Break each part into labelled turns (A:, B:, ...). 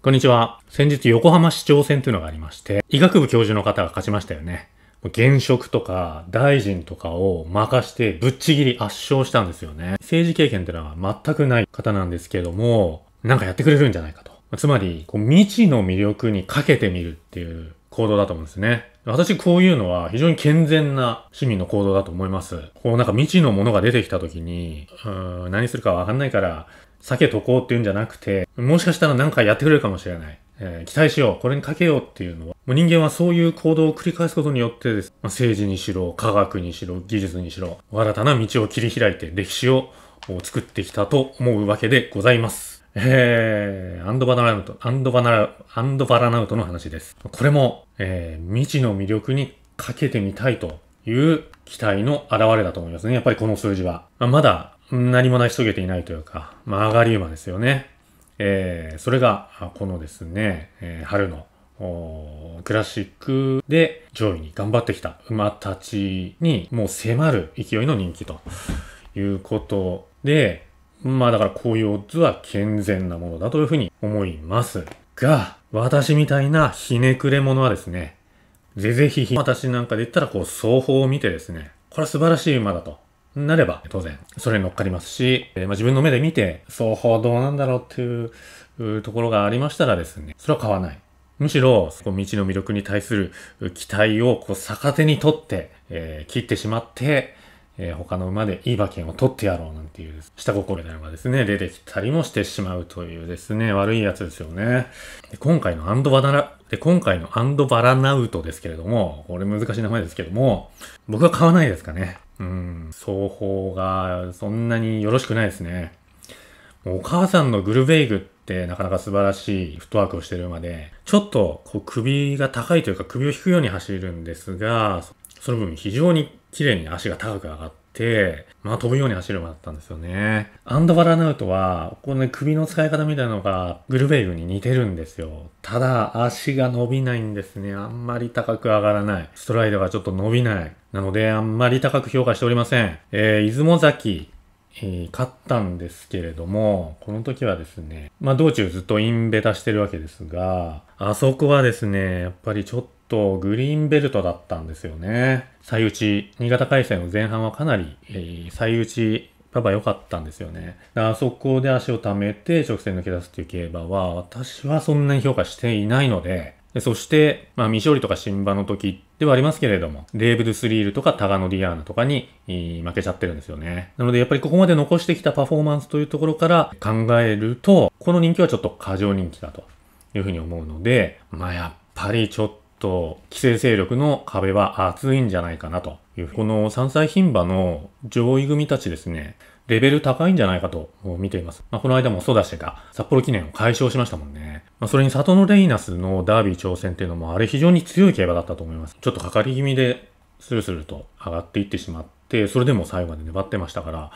A: こんにちは。先日横浜市長選というのがありまして、医学部教授の方が勝ちましたよね。現職とか大臣とかを任してぶっちぎり圧勝したんですよね。政治経験ってのは全くない方なんですけども、なんかやってくれるんじゃないかと。つまり、こう未知の魅力にかけてみるっていう行動だと思うんですね。私こういうのは非常に健全な市民の行動だと思います。こうなんか未知のものが出てきた時に、うーん、何するかわかんないから、避けとこうっていうんじゃなくて、もしかしたら何かやってくれるかもしれない。えー、期待しよう、これにかけようっていうのは、もう人間はそういう行動を繰り返すことによってです、まあ、政治にしろ、科学にしろ、技術にしろ、新たな道を切り開いて歴史を作ってきたと思うわけでございます。えー、アンドバナラウト、アンドバナラ、アンドバラナウトの話です。これも、えー、未知の魅力にかけてみたいという期待の表れだと思いますね。やっぱりこの数字は。まあ、まだ何も成し遂げていないというか、まあ、上がり馬ですよね。えー、それが、このですね、えー、春のクラシックで上位に頑張ってきた馬たちにもう迫る勢いの人気ということで、まあだからこういうオッズは健全なものだというふうに思いますが、私みたいなひねくれ者はですね、ぜぜひひ、私なんかで言ったらこう双方を見てですね、これは素晴らしい馬だと。なれば、当然、それに乗っかりますし、えー、まあ、自分の目で見て、双方どうなんだろうっていうところがありましたらですね、それは買わない。むしろ、そこ道の魅力に対する期待をこう逆手に取って、えー、切ってしまって、えー、他の馬でいい馬券を取ってやろうなんていう下心みたいなのがですね、出てきたりもしてしまうというですね、悪いやつですよね。で今回のアンドバナラ、で、今回のアンドバラナウトですけれども、これ難しい名前ですけども、僕は買わないですかね。うん、双方がそんなによろしくないですね。お母さんのグルベイグってなかなか素晴らしいフットワークをしてる馬で、ちょっとこう首が高いというか首を引くように走るんですが、その分非常に綺麗に足が高く上がって、まあ飛ぶように走るようになったんですよね。アンドバラナウトは、このね、首の使い方みたいなのがグルベイグに似てるんですよ。ただ、足が伸びないんですね。あんまり高く上がらない。ストライドがちょっと伸びない。なので、あんまり高く評価しておりません。えー、出雲崎、えー、勝ったんですけれども、この時はですね、まあ道中ずっとインベタしてるわけですが、あそこはですね、やっぱりちょっと、とグリーンベルトだったんですよね。最打ち、新潟開催の前半はかなり、えー、最打ち、パパ良かったんですよね。あそこで足を溜めて直線抜け出すっていう競馬は、私はそんなに評価していないので、でそして、まあ、未勝利とか新馬の時ではありますけれども、レーブル・スリールとかタガノ・ディアーナとかに、負けちゃってるんですよね。なのでやっぱりここまで残してきたパフォーマンスというところから考えると、この人気はちょっと過剰人気だというふうに思うので、まあやっぱりちょっとと、規制勢力の壁は厚いんじゃないかなという、この山菜牝馬の上位組たちですね、レベル高いんじゃないかと見ています。まあ、この間もそう出してた札幌記念を解消しましたもんね。まあ、それに里のレイナスのダービー挑戦っていうのもあれ非常に強い競馬だったと思います。ちょっとかかり気味でスルスルと上がっていってしまって、それでも最後まで粘ってましたから、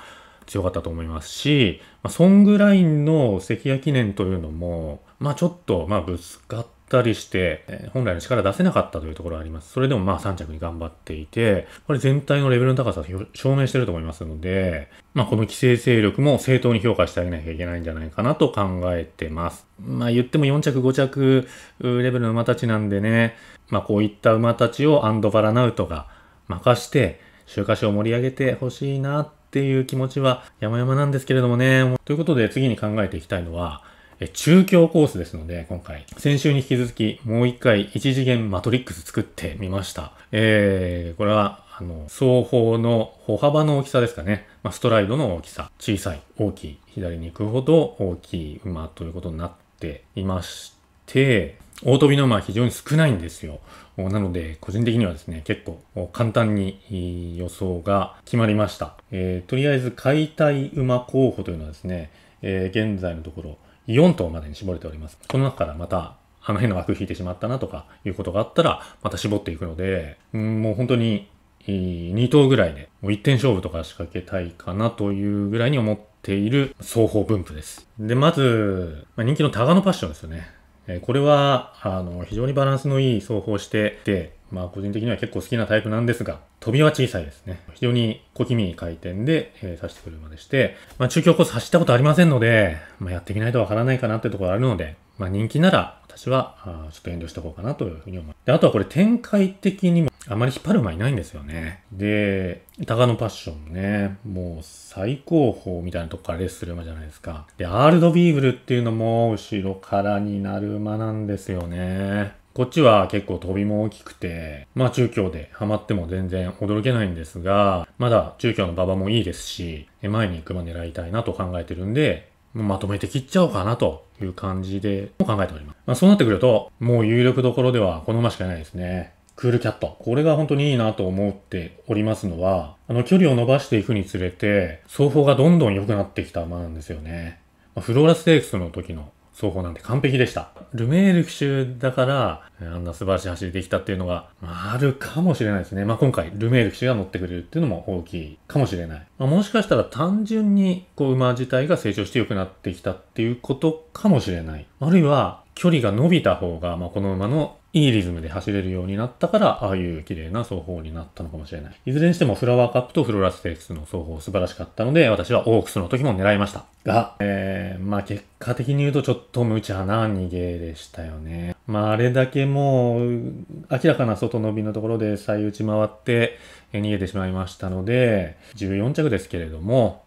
A: 強かったと思いますし、まあ、ソングラインの関谷記念というのも、まあちょっと、まあぶつかっったりして、本来の力出せなかったというところがあります。それでもまあ3着に頑張っていて、これ全体のレベルの高さを証明してると思いますので、まあこの規制勢力も正当に評価してあげなきゃいけないんじゃないかなと考えてます。まあ言っても4着5着レベルの馬たちなんでね、まあこういった馬たちをアンドバラナウトが任して、週刊誌を盛り上げてほしいなっていう気持ちは山々なんですけれどもね。ということで次に考えていきたいのは、中京コースですので、今回、先週に引き続き、もう一回、一次元マトリックス作ってみました。えー、これは、あの、双方の歩幅の大きさですかね。まあ、ストライドの大きさ。小さい、大きい、左に行くほど大きい馬ということになっていまして、大飛びの馬は非常に少ないんですよ。なので、個人的にはですね、結構簡単に予想が決まりました。えー、とりあえず解体馬候補というのはですね、えー、現在のところ、4頭までに絞れております。この中からまた、あの辺の枠引いてしまったなとかいうことがあったら、また絞っていくので、うん、もう本当に、2頭ぐらいで、もう1点勝負とか仕掛けたいかなというぐらいに思っている双方分布です。で、まず、まあ、人気のタガノパッションですよね。えこれは、あの、非常にバランスのいい双方して、で、まあ個人的には結構好きなタイプなんですが、飛びは小さいですね。非常に小気味い回転で、えー、刺してくる馬でして、まあ中京コース走ったことありませんので、まあやってみないとわからないかなってところあるので、まあ人気なら私はあちょっと遠慮しておこうかなというふうに思います。で、あとはこれ展開的にもあまり引っ張る馬いないんですよね。で、高野パッションね、もう最高峰みたいなとこからレースする馬じゃないですか。で、アールドビーグルっていうのも後ろからになる馬なんですよね。こっちは結構飛びも大きくて、まあ中京でハマっても全然驚けないんですが、まだ中京の馬場もいいですし、前に行くま狙いたいなと考えてるんで、まとめて切っちゃおうかなという感じで考えております。まあ、そうなってくると、もう有力どころではこの馬しかいないですね。クールキャット。これが本当にいいなと思っておりますのは、あの距離を伸ばしていくにつれて、走法がどんどん良くなってきた馬なんですよね。まあ、フローラステークスの時の走法なんて完璧でした。ルメール騎手だから、あんな素晴らしい走りできたっていうのが、あるかもしれないですね。まあ、今回、ルメール騎手が乗ってくれるっていうのも大きいかもしれない。まあ、もしかしたら単純に、こう、馬自体が成長して良くなってきたっていうことかもしれない。あるいは、距離が伸びた方が、まあ、この馬のいいリズムで走れるようになったから、ああいう綺麗な走法になったのかもしれない。いずれにしてもフラワーカップとフローラステークスの走法素晴らしかったので、私はオークスの時も狙いました。が、えー、まあ結果的に言うとちょっと無茶な逃げでしたよね。まあ、あれだけもう明らかな外伸びのところで再打ち回って逃げてしまいましたので14着ですけれども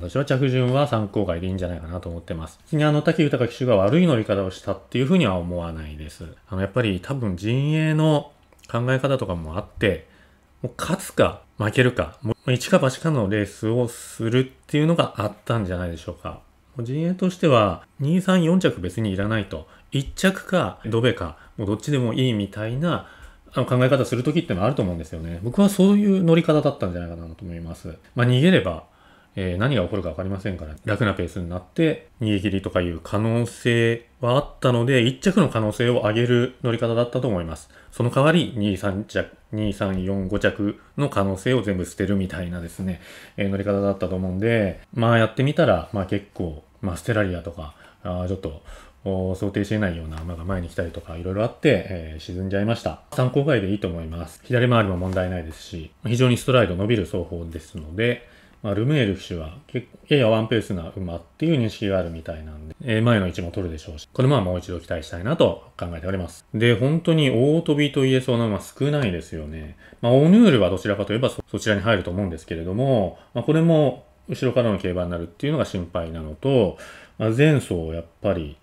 A: 私は着順は参考外でいいんじゃないかなと思ってます。別にあの滝豊騎手が悪い乗り方をしたっていうふうには思わないです。あのやっぱり多分陣営の考え方とかもあってもう勝つか負けるかもう一か八かのレースをするっていうのがあったんじゃないでしょうか。陣営としては2、3、4着別にいらないと。一着かドベかもうどっちでもいいみたいなあの考え方する時ってのはあると思うんですよね。僕はそういう乗り方だったんじゃないかなと思います。まあ、逃げれば、えー、何が起こるか分かりませんから楽なペースになって逃げ切りとかいう可能性はあったので一着の可能性を上げる乗り方だったと思います。その代わり23着2345着の可能性を全部捨てるみたいなですね、えー、乗り方だったと思うんでまあやってみたら、まあ、結構、まあ、ステラリアとかあちょっと想定していないような馬が前に来たりとかいろいろあって、えー、沈んじゃいました。参考外でいいと思います。左回りも問題ないですし、非常にストライド伸びる走法ですので、まあ、ルムエル騎手は結構ややワンペースな馬っていう認識があるみたいなんで、えー、前の位置も取るでしょうし、このままもう一度期待したいなと考えております。で、本当に大飛びと言えそうな馬少ないですよね。まあ、オヌールはどちらかといえばそちらに入ると思うんですけれども、まあ、これも後ろからの競馬になるっていうのが心配なのと、まあ、前走やっぱり、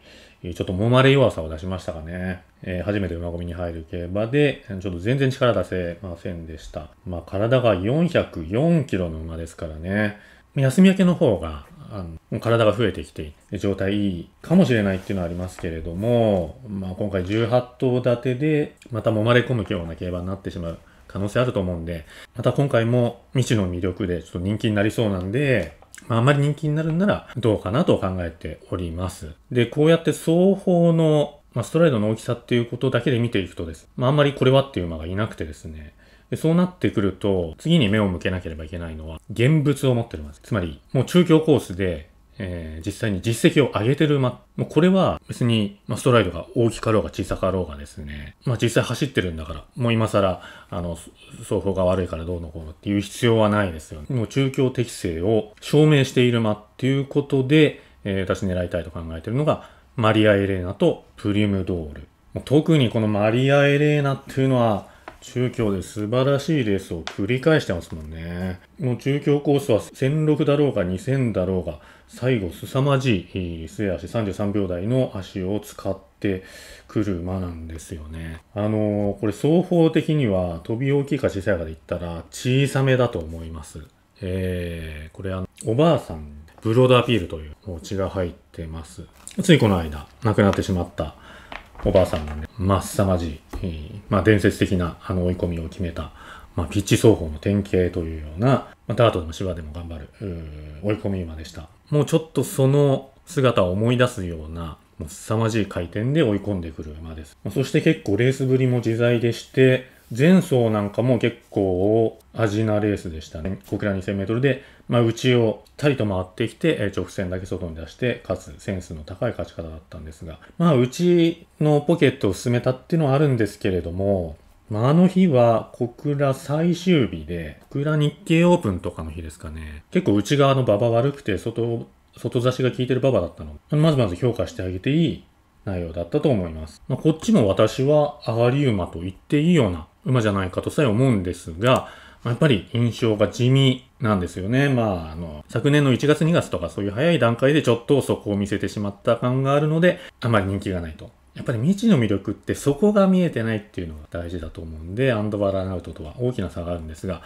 A: ちょっと揉まれ弱さを出しましたかね。えー、初めて馬込みに入る競馬で、ちょっと全然力出せませんでした。まあ、体が404キロの馬ですからね。休み明けの方が、あの体が増えてきて、状態いいかもしれないっていうのはありますけれども、まあ、今回18頭立てで、また揉まれ込むような競馬になってしまう可能性あると思うんで、また今回も未知の魅力でちょっと人気になりそうなんで、まあ、あまり人気になるんならどうかなと考えております。で、こうやって双方の、まあ、ストライドの大きさっていうことだけで見ていくとです。まあ、あんまりこれはっていう馬がいなくてですね。でそうなってくると、次に目を向けなければいけないのは、現物を持っております。つまり、もう中京コースでえー、実際に実績を上げてる馬、もうこれは別に、まあ、ストライドが大きかろうが小さかろうがですね、まあ実際走ってるんだから、もう今更、あの、走法が悪いからどうのこうのっていう必要はないですよね。もう中京適性を証明している馬っていうことで、えー、私狙いたいと考えてるのが、マリア・エレーナとプリムドール。もう特にこのマリア・エレーナっていうのは、中京で素晴らしいレースを繰り返してますもんね。もう中京コースは1006だろうが2000だろうが、最後、凄まじい末足33秒台の足を使ってくる馬なんですよね。あのー、これ双方的には飛び大きいか小さいかで言ったら小さめだと思います。えー、これあの、おばあさん、ブロードアピールというお血が入ってます。ついこの間、亡くなってしまったおばあさんがね、まっさまじい、まあ伝説的なあの追い込みを決めたまあ、ピッチ走法の典型というような、まあ、ダートでも芝でも頑張る、追い込み馬でした。もうちょっとその姿を思い出すような、もう凄まじい回転で追い込んでくる馬です。そして結構レースぶりも自在でして、前走なんかも結構味なレースでしたね。小倉2000メートルで、まあ、内をぴったりと回ってきて、直線だけ外に出して勝つ、センスの高い勝ち方だったんですが、まあ、内のポケットを進めたっていうのはあるんですけれども、まあ、あの日は小倉最終日で、小倉日経オープンとかの日ですかね。結構内側の馬場悪くて、外、外差しが効いてる馬場だったの。まずまず評価してあげていい内容だったと思います。まあ、こっちも私は上がり馬と言っていいような馬じゃないかとさえ思うんですが、やっぱり印象が地味なんですよね。まあ、あの、昨年の1月2月とかそういう早い段階でちょっとそこを見せてしまった感があるので、あまり人気がないと。やっぱり未知の魅力ってそこが見えてないっていうのが大事だと思うんで、アンドバランアウトとは大きな差があるんですが、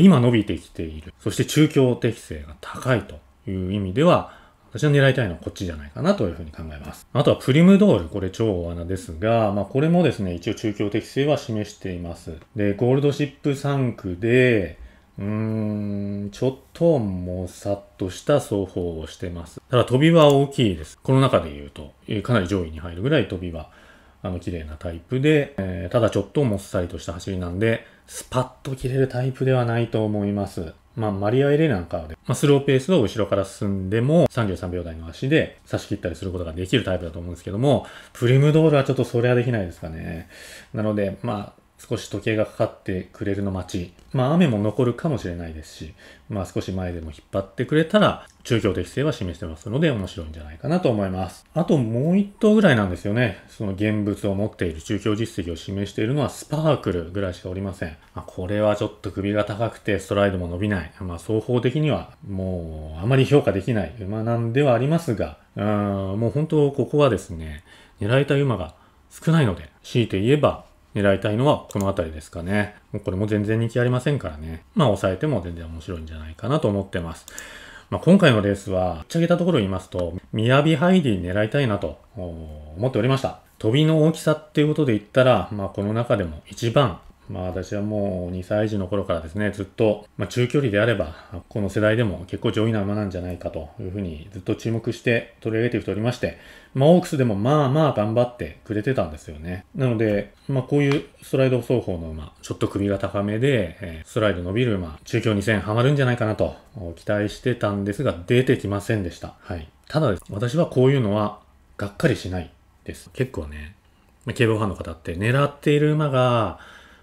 A: 今伸びてきている。そして中共適性が高いという意味では、私の狙いたいのはこっちじゃないかなというふうに考えます。あとはプリムドール、これ超大穴ですが、まあこれもですね、一応中強適性は示しています。で、ゴールドシップ3区で、うーん、ちょっともさっとした奏法をしてます。ただ飛びは大きいです。この中で言うと、かなり上位に入るぐらい飛びは、あの、綺麗なタイプで、えー、ただちょっともっさりとした走りなんで、スパッと切れるタイプではないと思います。まあ、マリア・エレなんかは、ね、まあ、スローペースを後ろから進んでも33秒台の足で差し切ったりすることができるタイプだと思うんですけども、プリムドールはちょっとそれはできないですかね。なので、まあ、少し時計がかかってくれるの待ち、まあ雨も残るかもしれないですし、まあ少し前でも引っ張ってくれたら中共的性は示してますので面白いんじゃないかなと思います。あともう一頭ぐらいなんですよね。その現物を持っている中共実績を示しているのはスパークルぐらいしかおりません。まあ、これはちょっと首が高くてストライドも伸びない。まあ双方的にはもうあまり評価できない馬なんではありますが、うん、もう本当ここはですね、狙えた馬が少ないので、強いて言えば狙いたいのはこの辺りですかね。もうこれも全然人気ありませんからね。まあ抑えても全然面白いんじゃないかなと思ってます。まあ、今回のレースは、ぶっちゃけたところ言いますと、雅ハイディ狙いたいなと思っておりました。飛びの大きさっていうことで言ったら、まあこの中でも一番まあ私はもう2歳児の頃からですね、ずっと、まあ、中距離であれば、この世代でも結構上位な馬なんじゃないかというふうにずっと注目して取り上げてきておりまして、まあオークスでもまあまあ頑張ってくれてたんですよね。なので、まあこういうストライド走法の馬、ちょっと首が高めで、えストライド伸びる馬、中距離2000ハマるんじゃないかなと期待してたんですが、出てきませんでした。はい。ただです、私はこういうのはがっかりしないです。結構ね、競馬ファンの方って狙っている馬が、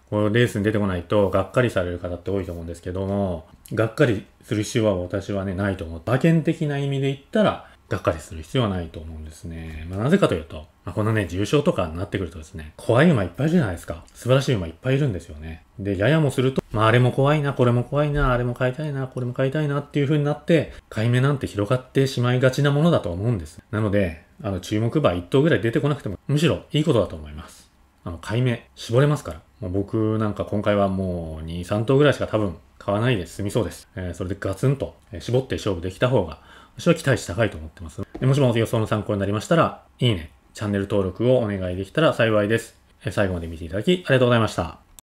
A: このレースに出てこないとがっかりされる方って多いと思うんですけども、がっかりする必要は私はね、ないと思う。馬券的な意味で言ったら、がっかりする必要はないと思うんですね。まあ、なぜかというと、まあ、このね、重症とかになってくるとですね、怖い馬いっぱいいるじゃないですか。素晴らしい馬いっぱいいるんですよね。で、ややもすると、まあ、あれも怖いな、これも怖いな、あれも買いたいな、これも買いたいなっていう風になって、買い目なんて広がってしまいがちなものだと思うんです。なので、あの、注目馬1頭ぐらい出てこなくても、むしろいいことだと思います。あの、買い目、絞れますから。もう僕なんか今回はもう2、3頭ぐらいしか多分買わないで済みそうです。えー、それでガツンと絞って勝負できた方が、私は期待値高いと思ってます。もしも予想の参考になりましたら、いいね、チャンネル登録をお願いできたら幸いです。最後まで見ていただきありがとうございました。